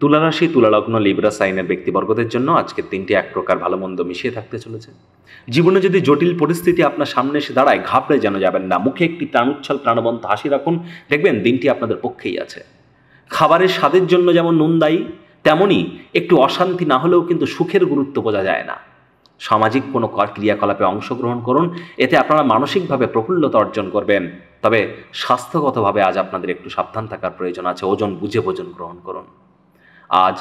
তুলারাশি তুলালগ্ন Libra সাইনের ব্যক্তিবর্গদের জন্য আজকের তিনটি এক প্রকার ভালো মন্দ মিশিয়ে থাকতে চলেছে জীবনে যদি জটিল পরিস্থিতি আপনার সামনে এসে দাঁড়ায় ঘাবড়ে যেন যাবেন না মুখে একটি প্রাণোচ্ছল প্রাণবন্ত হাসি রাখুন দেখবেন দিনটি আপনাদের পক্ষেই আছে খাবারের স্বাদের জন্য যেমন নুন দায়ী তেমনই একটু অশান্তি না হলেও কিন্তু সুখের গুরুত্ব বোঝা যায় না সামাজিক কোনো ক্রিয়াকলাপে অংশগ্রহণ করুন এতে আপনারা মানসিকভাবে প্রফুল্লতা অর্জন করবেন তবে স্বাস্থ্যগতভাবে আজ আপনাদের একটু সাবধান থাকার প্রয়োজন আছে ওজন বুঝে ভোজন গ্রহণ করুন আজ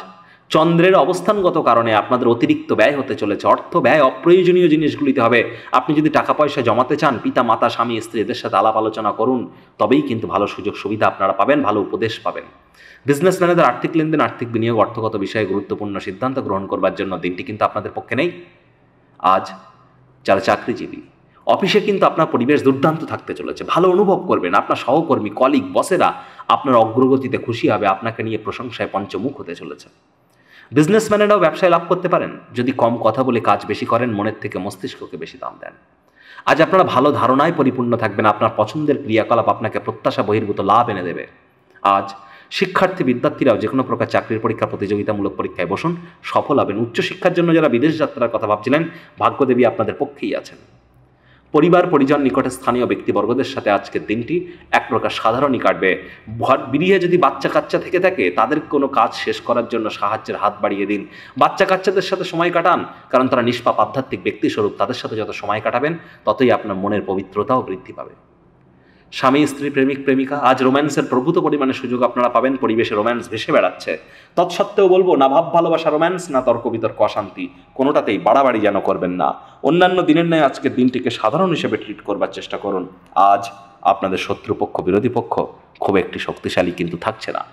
চন্দ্রের অবস্থানগত কারণে আপনাদের অতিরিক্ত ব্যয় হতে চলেছে অর্থ ব্যয় অপ্রয়োজনীয় জিনিসগুলিতে হবে আপনি যদি টাকা পয়সা জমাতে চান পিতা মাতা স্বামী স্ত্রী এদের সাথে আলাপ আলোচনা করুন তবেই কিন্তু ভালো সুযোগ সুবিধা আপনারা পাবেন ভালো উপদেশ পাবেন বিজনেসম্যানেদের আর্থিক লেনদেন আর্থিক বিনিয়োগ অর্থগত বিষয়ে গুরুত্বপূর্ণ সিদ্ধান্ত গ্রহণ করবার জন্য দিনটি কিন্তু আপনাদের পক্ষে নেই আজ যারা চাকরিজীবী অফিসে কিন্তু আপনার পরিবেশ দুর্দান্ত থাকতে চলেছে ভালো অনুভব করবেন আপনার সহকর্মী কলিগ বসেরা আপনার অগ্রগতিতে খুশি হবে আপনাকে নিয়ে প্রশংসায় পঞ্চমুখ হতে চলেছে বিজনেসম্যানেরাও ব্যবসায় লাভ করতে পারেন যদি কম কথা বলে কাজ বেশি করেন মনের থেকে মস্তিষ্ককে বেশি দাম দেন আজ আপনারা ভালো ধারণায় পরিপূর্ণ থাকবেন আপনার পছন্দের ক্রিয়াকলাপ আপনাকে প্রত্যাশা বহির্ভূত লাভ এনে দেবে আজ শিক্ষার্থী বিদ্যার্থীরাও যে কোনো প্রকার চাকরির পরীক্ষা প্রতিযোগিতামূলক পরীক্ষায় বসুন সফল হবেন উচ্চশিক্ষার জন্য যারা বিদেশ যাত্রার কথা ভাবছিলেন ভাগ্যদেবী আপনাদের পক্ষেই আছেন পরিবার পরিজন নিকটে স্থানীয় ব্যক্তিবর্গদের সাথে আজকের দিনটি এক প্রকার সাধারণই কাটবে বিড়িয়ে যদি বাচ্চা কাচ্চা থেকে থাকে তাদের কোনো কাজ শেষ করার জন্য সাহায্যের হাত বাড়িয়ে দিন বাচ্চা কাচ্চাদের সাথে সময় কাটান কারণ তারা নিষ্পাপ আধ্যাত্মিক ব্যক্তিস্বরূপ তাদের সাথে যত সময় কাটাবেন ততই আপনার মনের পবিত্রতাও বৃদ্ধি পাবে স্বামী স্ত্রী প্রেমিক প্রেমিকা আজ রোম্যান্সের প্রভূত পরিমাণে সুযোগ আপনারা পাবেন পরিবেশে রোম্যান্স ভেসে বেড়াচ্ছে তৎসত্ত্বেও বলবো না ভাব ভালোবাসা রোম্যান্স না তর্ক বিতর্ক অশান্তি কোনোটাতেই বাড়াবাড়ি যেন করবেন না অন্যান্য দিনের ন্যায় আজকের দিনটিকে সাধারণ হিসেবে ট্রিট করবার চেষ্টা করুন আজ আপনাদের শত্রুপক্ষ বিরোধী পক্ষ খুব একটি শক্তিশালী কিন্তু থাকছে না